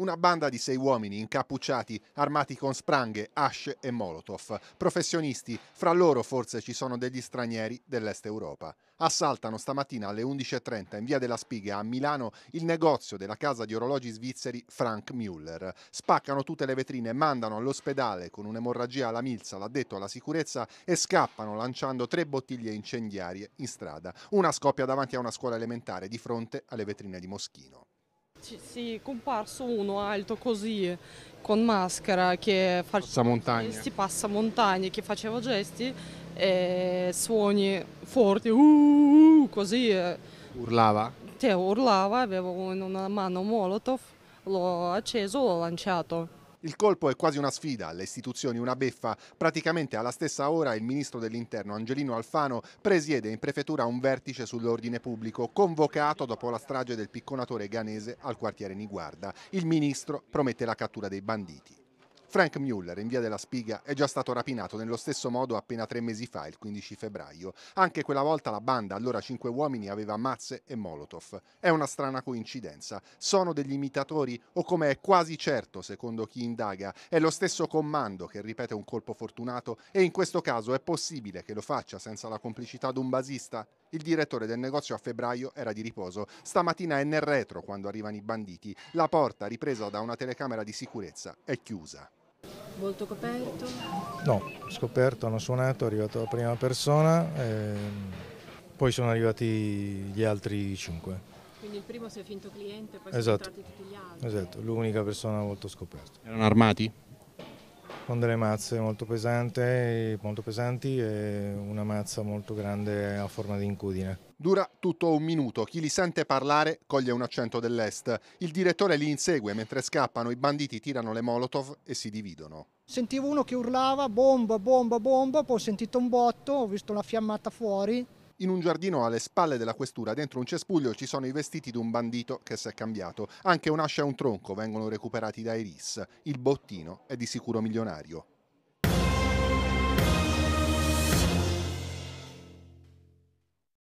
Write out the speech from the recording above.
una banda di sei uomini incappucciati, armati con spranghe, asce e molotov. Professionisti, fra loro forse ci sono degli stranieri dell'Est Europa. Assaltano stamattina alle 11.30 in via della Spiga a Milano il negozio della casa di orologi svizzeri Frank Müller. Spaccano tutte le vetrine, mandano all'ospedale con un'emorragia alla milza l'addetto alla sicurezza e scappano lanciando tre bottiglie incendiarie in strada. Una scoppia davanti a una scuola elementare di fronte alle vetrine di Moschino. Sì, comparso uno alto così, con maschera, che faceva montagne. Gesti, passa montagne, che faceva gesti e suoni forti, uh, uh, uh così. Eh. Urlava? Sì, urlava, aveva in una mano un Molotov, l'ho acceso, l'ho lanciato. Il colpo è quasi una sfida alle istituzioni, una beffa. Praticamente alla stessa ora il ministro dell'Interno Angelino Alfano presiede in prefettura un vertice sull'ordine pubblico convocato dopo la strage del picconatore ganese al quartiere Niguarda. Il ministro promette la cattura dei banditi. Frank Muller, in via della Spiga, è già stato rapinato nello stesso modo appena tre mesi fa, il 15 febbraio. Anche quella volta la banda, allora cinque uomini, aveva mazze e molotov. È una strana coincidenza. Sono degli imitatori o come è quasi certo, secondo chi indaga, è lo stesso comando che ripete un colpo fortunato e in questo caso è possibile che lo faccia senza la complicità di un basista? Il direttore del negozio a febbraio era di riposo. Stamattina è nel retro quando arrivano i banditi. La porta, ripresa da una telecamera di sicurezza, è chiusa. Volto coperto? No, scoperto, hanno suonato, è arrivata la prima persona, e ehm, poi sono arrivati gli altri cinque. Quindi il primo si è finto cliente, poi esatto. sono entrati tutti gli altri? Esatto, l'unica persona volto scoperto. Erano armati? con delle mazze molto, pesante, molto pesanti e una mazza molto grande a forma di incudine. Dura tutto un minuto, chi li sente parlare coglie un accento dell'est. Il direttore li insegue, mentre scappano i banditi tirano le molotov e si dividono. Sentivo uno che urlava bomba, bomba, bomba, poi ho sentito un botto, ho visto una fiammata fuori, in un giardino alle spalle della questura, dentro un cespuglio, ci sono i vestiti di un bandito che si è cambiato. Anche un'ascia e un tronco vengono recuperati dai RIS. Il bottino è di sicuro milionario.